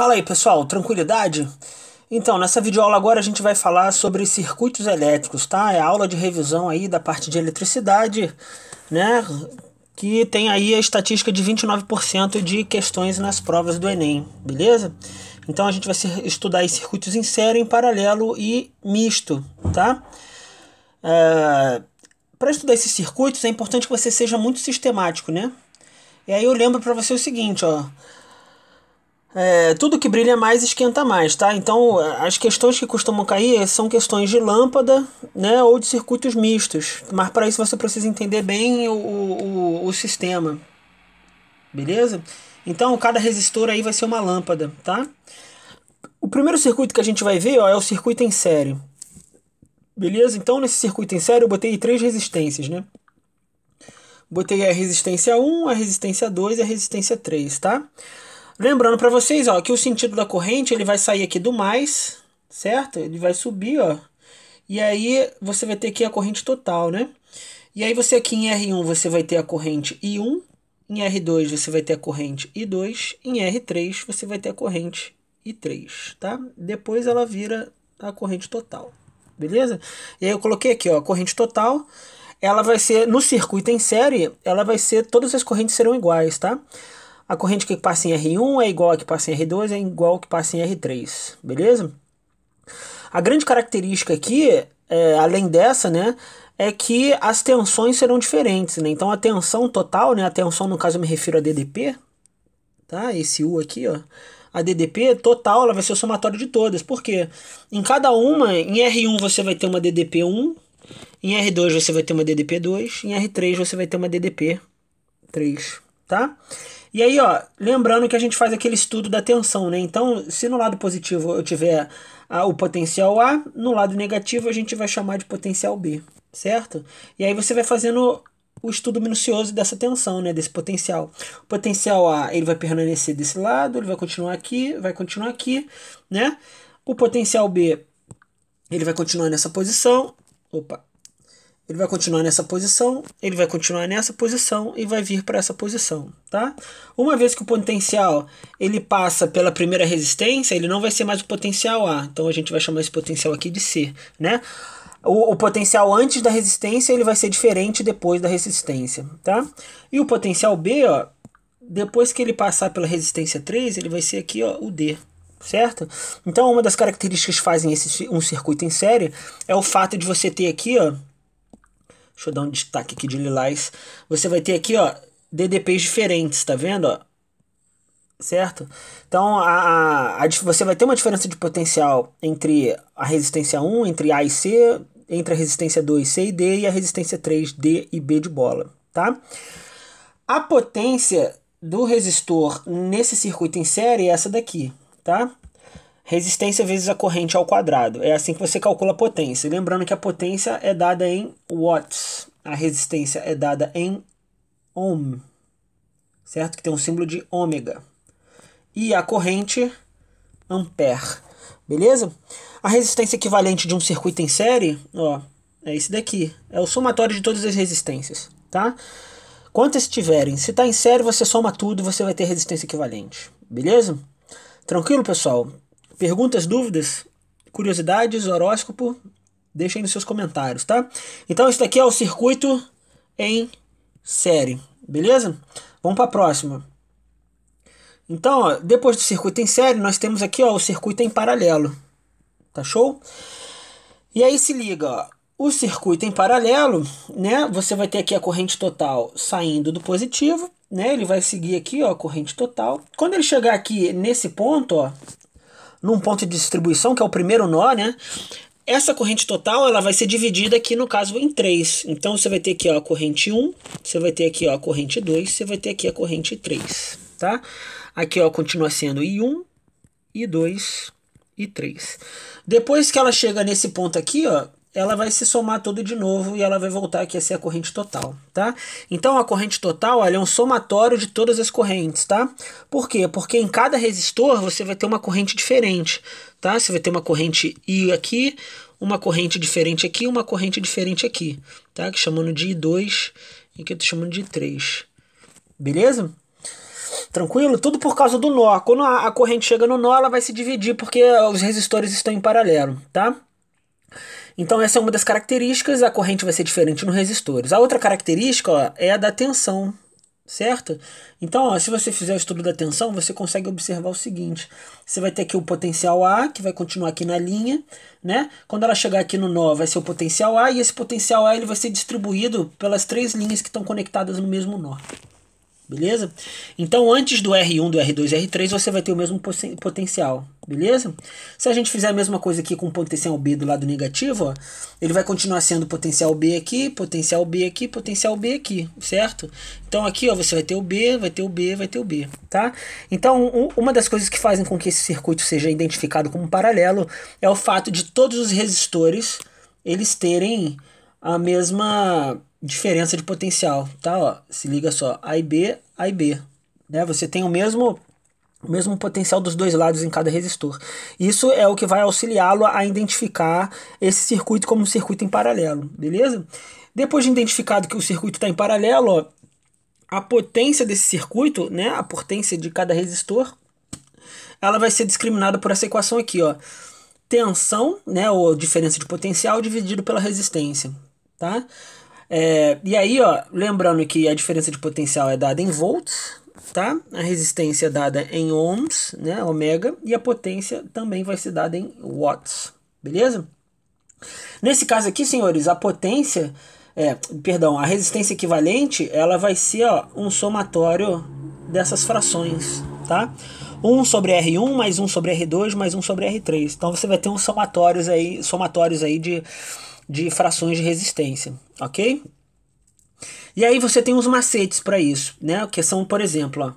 Fala aí pessoal, tranquilidade? Então, nessa videoaula agora a gente vai falar sobre circuitos elétricos, tá? É a aula de revisão aí da parte de eletricidade, né? Que tem aí a estatística de 29% de questões nas provas do Enem, beleza? Então a gente vai estudar circuitos em série, em paralelo e misto, tá? É... Para estudar esses circuitos é importante que você seja muito sistemático, né? E aí eu lembro para você o seguinte, ó. É, tudo que brilha mais esquenta mais, tá? Então, as questões que costumam cair são questões de lâmpada, né, ou de circuitos mistos. Mas para isso você precisa entender bem o, o, o sistema, beleza? Então, cada resistor aí vai ser uma lâmpada, tá? O primeiro circuito que a gente vai ver ó, é o circuito em série, beleza? Então, nesse circuito em série eu botei três resistências, né? Botei a resistência 1, a resistência 2 e a resistência 3, Tá? Lembrando para vocês ó, que o sentido da corrente ele vai sair aqui do mais, certo? Ele vai subir, ó. E aí você vai ter aqui a corrente total, né? E aí você aqui em R1 você vai ter a corrente I1, em R2 você vai ter a corrente I2, em R3 você vai ter a corrente I3, tá? Depois ela vira a corrente total, beleza? E aí eu coloquei aqui, ó, a corrente total, ela vai ser, no circuito em série, ela vai ser, todas as correntes serão iguais, tá? Tá? A corrente que passa em R1 é igual a que passa em R2, é igual a que passa em R3, beleza? A grande característica aqui, é, além dessa, né, é que as tensões serão diferentes, né? Então a tensão total, né, a tensão no caso eu me refiro a DDP, tá? Esse U aqui, ó. A DDP total, ela vai ser o somatório de todas. Por quê? Em cada uma, em R1 você vai ter uma DDP1, em R2 você vai ter uma DDP2, em R3 você vai ter uma DDP3, tá? E aí, ó, lembrando que a gente faz aquele estudo da tensão, né? Então, se no lado positivo eu tiver a, o potencial A, no lado negativo a gente vai chamar de potencial B, certo? E aí você vai fazendo o estudo minucioso dessa tensão, né, desse potencial. O potencial A, ele vai permanecer desse lado, ele vai continuar aqui, vai continuar aqui, né? O potencial B, ele vai continuar nessa posição. Opa, ele vai continuar nessa posição, ele vai continuar nessa posição e vai vir para essa posição, tá? Uma vez que o potencial ele passa pela primeira resistência, ele não vai ser mais o potencial A. Então a gente vai chamar esse potencial aqui de C, né? O, o, potencial antes da resistência ele vai ser diferente depois da resistência, tá? E o potencial B, ó, depois que ele passar pela resistência 3, ele vai ser aqui ó, o D, certo? Então uma das características que fazem esse, um circuito em série é o fato de você ter aqui ó, Deixa eu dar um destaque aqui de lilás. Você vai ter aqui, ó, DDPs diferentes, tá vendo, ó? Certo? Então, a, a, a, você vai ter uma diferença de potencial entre a resistência 1, entre A e C, entre a resistência 2, C e D, e a resistência 3, D e B de bola, tá? A potência do resistor nesse circuito em série é essa daqui, tá? Resistência vezes a corrente ao quadrado. É assim que você calcula a potência. lembrando que a potência é dada em watts. A resistência é dada em ohm. Certo? Que tem um símbolo de ômega. E a corrente, ampere. Beleza? A resistência equivalente de um circuito em série, ó, é esse daqui. É o somatório de todas as resistências, tá? Quantas tiverem? Se está em série, você soma tudo e você vai ter resistência equivalente. Beleza? Tranquilo, pessoal? Perguntas, dúvidas, curiosidades, horóscopo, deixem nos seus comentários, tá? Então, isso daqui é o circuito em série, beleza? Vamos para a próxima. Então, ó, depois do circuito em série, nós temos aqui ó, o circuito em paralelo. Tá show? E aí se liga, ó, o circuito em paralelo, né? Você vai ter aqui a corrente total saindo do positivo, né? Ele vai seguir aqui, ó, a corrente total. Quando ele chegar aqui nesse ponto, ó, num ponto de distribuição, que é o primeiro nó, né? Essa corrente total ela vai ser dividida aqui, no caso, em três. Então, você vai ter aqui ó, a corrente 1, você vai ter aqui ó, a corrente 2, você vai ter aqui a corrente 3, tá? Aqui, ó, continua sendo I1, I2 e 3. Depois que ela chega nesse ponto aqui, ó, ela vai se somar tudo de novo e ela vai voltar aqui a ser a corrente total, tá? Então a corrente total ela é um somatório de todas as correntes, tá? Por quê? Porque em cada resistor você vai ter uma corrente diferente, tá? Você vai ter uma corrente I aqui, uma corrente diferente aqui, uma corrente diferente aqui, tá? Que chamando de I2 e que eu tô chamando de I3. Beleza? Tranquilo? Tudo por causa do nó. Quando a, a corrente chega no nó, ela vai se dividir porque os resistores estão em paralelo, tá? Então essa é uma das características, a corrente vai ser diferente nos resistores. A outra característica ó, é a da tensão, certo? Então, ó, se você fizer o estudo da tensão, você consegue observar o seguinte. Você vai ter aqui o potencial A, que vai continuar aqui na linha, né? Quando ela chegar aqui no nó, vai ser o potencial A, e esse potencial A ele vai ser distribuído pelas três linhas que estão conectadas no mesmo nó beleza? Então, antes do R1, do R2 e R3, você vai ter o mesmo potencial, beleza? Se a gente fizer a mesma coisa aqui com potencial B do lado negativo, ó, ele vai continuar sendo potencial B aqui, potencial B aqui, potencial B aqui, certo? Então, aqui ó, você vai ter o B, vai ter o B, vai ter o B, tá? Então, um, uma das coisas que fazem com que esse circuito seja identificado como paralelo é o fato de todos os resistores eles terem a mesma diferença de potencial, tá? Ó, se liga só, A e B, A e B. Né? Você tem o mesmo, o mesmo potencial dos dois lados em cada resistor. Isso é o que vai auxiliá-lo a identificar esse circuito como um circuito em paralelo, beleza? Depois de identificado que o circuito está em paralelo, ó, a potência desse circuito, né, a potência de cada resistor, ela vai ser discriminada por essa equação aqui, ó. Tensão, né, ou diferença de potencial dividido pela resistência, tá? É, e aí, ó, lembrando que a diferença de potencial é dada em volts, tá? A resistência é dada em ohms, né, ômega, e a potência também vai ser dada em watts, beleza? Nesse caso aqui, senhores, a potência, é, perdão, a resistência equivalente, ela vai ser ó, um somatório dessas frações, tá? 1 sobre R1, mais 1 sobre R2, mais 1 sobre R3. Então você vai ter uns somatórios aí, somatórios aí de de frações de resistência, ok? E aí você tem uns macetes para isso, né? Que são, por exemplo, ó,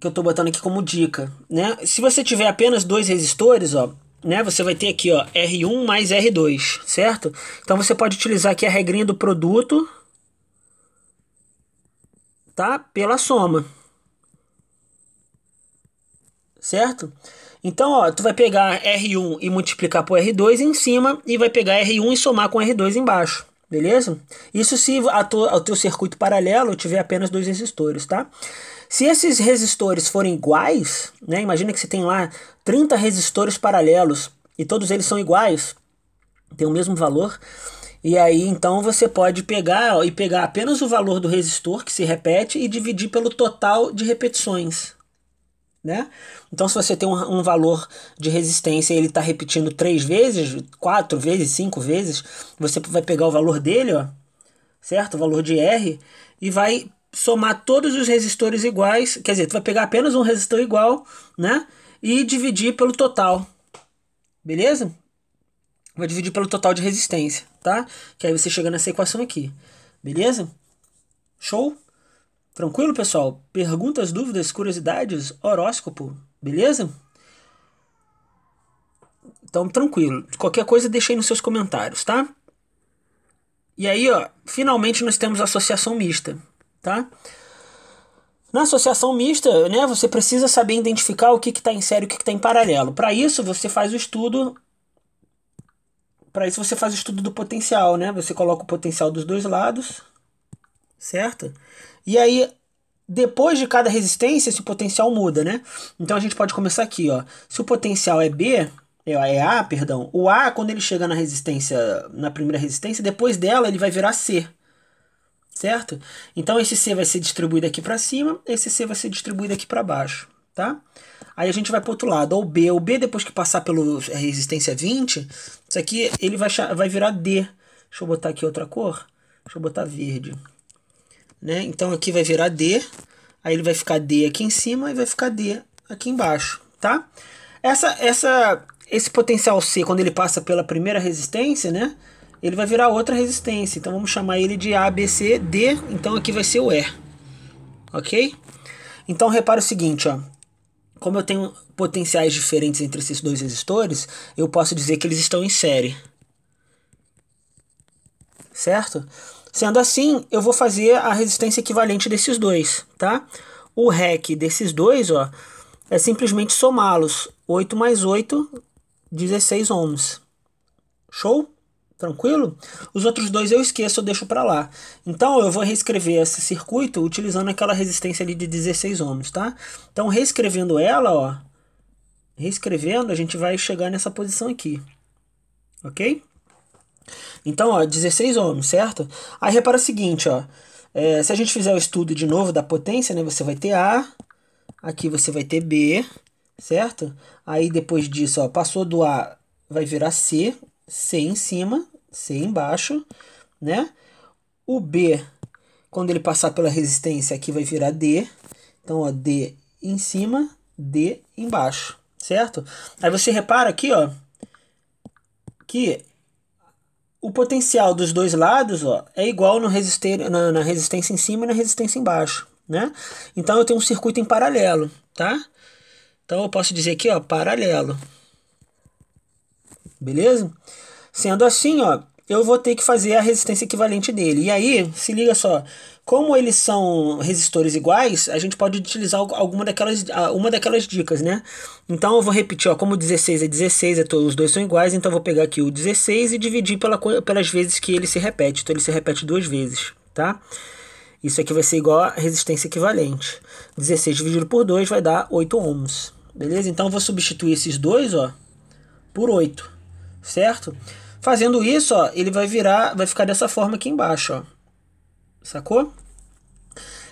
que eu estou botando aqui como dica, né? Se você tiver apenas dois resistores, ó, né? Você vai ter aqui, ó, R1 mais R2, certo? Então você pode utilizar aqui a regrinha do produto, tá? Pela soma certo? Então, ó, tu vai pegar R1 e multiplicar por R2 em cima e vai pegar R1 e somar com R2 embaixo, beleza? Isso se o teu circuito paralelo tiver apenas dois resistores, tá? Se esses resistores forem iguais, né, imagina que você tem lá 30 resistores paralelos e todos eles são iguais, tem o mesmo valor, e aí então você pode pegar ó, e pegar apenas o valor do resistor que se repete e dividir pelo total de repetições, né? Então, se você tem um, um valor de resistência e ele está repetindo três vezes, quatro vezes, cinco vezes, você vai pegar o valor dele, ó, certo? O valor de R, e vai somar todos os resistores iguais, quer dizer, você vai pegar apenas um resistor igual, né? E dividir pelo total, beleza? Vai dividir pelo total de resistência, tá? Que aí você chega nessa equação aqui, beleza? Show? Tranquilo, pessoal? Perguntas, dúvidas, curiosidades, horóscopo, beleza? Então, tranquilo. Qualquer coisa, deixa aí nos seus comentários, tá? E aí, ó, finalmente nós temos a associação mista, tá? Na associação mista, né, você precisa saber identificar o que está em série e o que está em paralelo. Para isso, você faz o estudo. Para isso, você faz o estudo do potencial, né? Você coloca o potencial dos dois lados certo? E aí, depois de cada resistência, esse potencial muda, né? Então a gente pode começar aqui, ó. Se o potencial é B, é, é A, perdão, o A, quando ele chega na resistência, na primeira resistência, depois dela ele vai virar C. Certo? Então esse C vai ser distribuído aqui para cima, esse C vai ser distribuído aqui para baixo, tá? Aí a gente vai para outro lado, ou B, o B depois que passar pela é, resistência 20, isso aqui ele vai, vai virar D. Deixa eu botar aqui outra cor, deixa eu botar verde, né? Então aqui vai virar D, aí ele vai ficar D aqui em cima e vai ficar D aqui embaixo, tá? Essa, essa, esse potencial C, quando ele passa pela primeira resistência, né? Ele vai virar outra resistência, então vamos chamar ele de ABCD D, então aqui vai ser o E, ok? Então repara o seguinte, ó. Como eu tenho potenciais diferentes entre esses dois resistores, eu posso dizer que eles estão em série. Certo? Sendo assim, eu vou fazer a resistência equivalente desses dois, tá? O REC desses dois, ó, é simplesmente somá-los. 8 mais 8, 16 ohms. Show? Tranquilo? Os outros dois eu esqueço, eu deixo para lá. Então eu vou reescrever esse circuito utilizando aquela resistência ali de 16 ohms, tá? Então reescrevendo ela, ó, reescrevendo, a gente vai chegar nessa posição aqui. OK? Então, ó, 16 ohms, certo? Aí repara o seguinte, ó. É, se a gente fizer o estudo de novo da potência, né, você vai ter A, aqui você vai ter B, certo? Aí depois disso, ó, passou do A, vai virar C, C em cima, C embaixo, né? O B, quando ele passar pela resistência, aqui vai virar D. Então, ó, D em cima, D embaixo, certo? Aí você repara aqui, ó, que o potencial dos dois lados ó, é igual no na, na, resistência em cima e na resistência embaixo. Né? Então eu tenho um circuito em paralelo. Tá? Então eu posso dizer aqui ó, paralelo. Beleza? Sendo assim, ó, eu vou ter que fazer a resistência equivalente dele. E aí, se liga só, como eles são resistores iguais, a gente pode utilizar alguma daquelas, uma daquelas dicas, né? Então eu vou repetir, ó, como 16 é 16, é todos, os dois são iguais, então eu vou pegar aqui o 16 e dividir pela, pelas vezes que ele se repete. Então ele se repete duas vezes, tá? Isso aqui vai ser igual a resistência equivalente. 16 dividido por 2 vai dar 8 ohms, beleza? Então eu vou substituir esses dois, ó, por 8, Certo? Fazendo isso, ó, ele vai virar, vai ficar dessa forma aqui embaixo, ó. Sacou?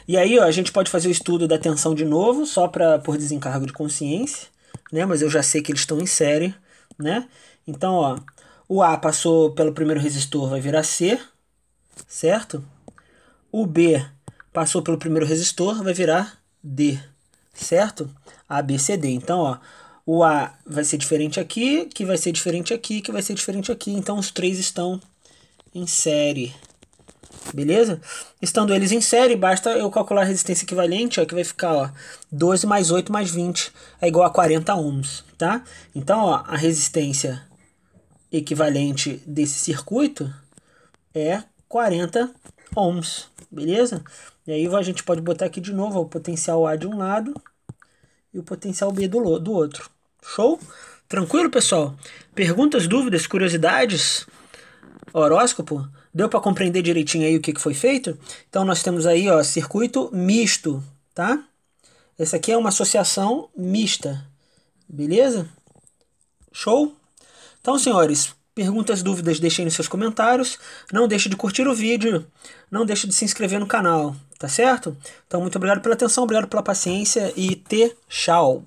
E aí, ó, a gente pode fazer o estudo da tensão de novo, só para por desencargo de consciência, né? Mas eu já sei que eles estão em série, né? Então, ó, o A passou pelo primeiro resistor, vai virar C, certo? O B passou pelo primeiro resistor, vai virar D, certo? A, B, C, D. Então, ó, o A vai ser diferente aqui, que vai ser diferente aqui, que vai ser diferente aqui. Então, os três estão em série. Beleza? Estando eles em série, basta eu calcular a resistência equivalente, ó, que vai ficar ó, 12 mais 8 mais 20 é igual a 40 ohms, tá? Então, ó, a resistência equivalente desse circuito é 40 ohms, beleza? E aí a gente pode botar aqui de novo ó, o potencial A de um lado e o potencial B do, do outro. Show? Tranquilo, pessoal? Perguntas, dúvidas, curiosidades? Horóscopo? Deu para compreender direitinho aí o que, que foi feito? Então nós temos aí, ó, circuito misto, tá? Essa aqui é uma associação mista, beleza? Show? Então, senhores, perguntas, dúvidas, deixem nos seus comentários. Não deixe de curtir o vídeo, não deixe de se inscrever no canal, tá certo? Então, muito obrigado pela atenção, obrigado pela paciência e te tchau!